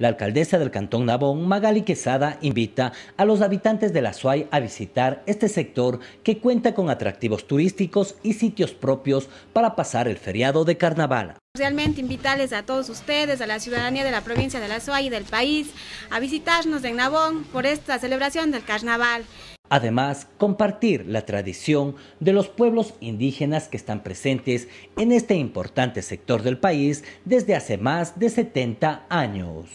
La alcaldesa del Cantón Nabón, Magali Quesada, invita a los habitantes de la SUAY a visitar este sector que cuenta con atractivos turísticos y sitios propios para pasar el feriado de carnaval. Realmente invitarles a todos ustedes, a la ciudadanía de la provincia de la SUAY y del país, a visitarnos en Nabón por esta celebración del carnaval. Además, compartir la tradición de los pueblos indígenas que están presentes en este importante sector del país desde hace más de 70 años.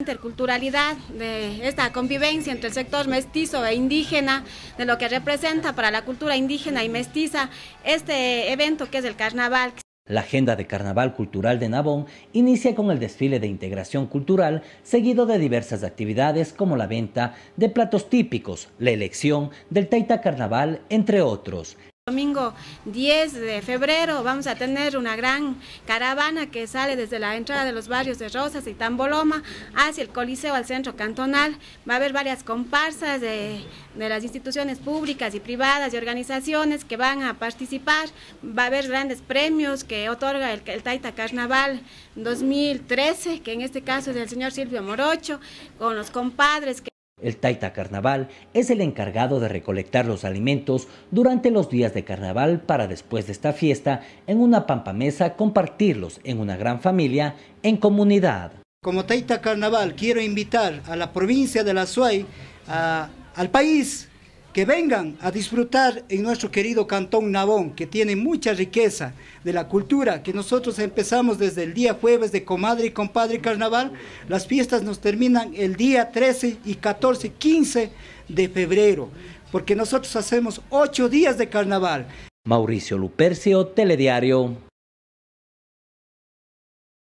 Interculturalidad, de esta convivencia entre el sector mestizo e indígena, de lo que representa para la cultura indígena y mestiza este evento que es el carnaval. La agenda de Carnaval Cultural de Nabón inicia con el desfile de integración cultural, seguido de diversas actividades como la venta de platos típicos, la elección del Taita Carnaval, entre otros. Domingo 10 de febrero vamos a tener una gran caravana que sale desde la entrada de los barrios de Rosas y Tamboloma hacia el Coliseo, al centro cantonal. Va a haber varias comparsas de, las instituciones públicas y privadas y organizaciones que van a participar. Va a haber grandes premios que otorga el, Taita Carnaval 2013, que en este caso es el señor Silvio Morocho, con los compadres que el Taita Carnaval es el encargado de recolectar los alimentos durante los días de carnaval para después de esta fiesta en una pampamesa compartirlos en una gran familia en comunidad. Como Taita Carnaval quiero invitar a la provincia de La Suay, al país que vengan a disfrutar en nuestro querido Cantón Nabón, que tiene mucha riqueza de la cultura, que nosotros empezamos desde el día jueves de Comadre y Compadre Carnaval, las fiestas nos terminan el día 13 y 14, 15 de febrero, porque nosotros hacemos ocho días de carnaval. Mauricio Lupercio, Telediario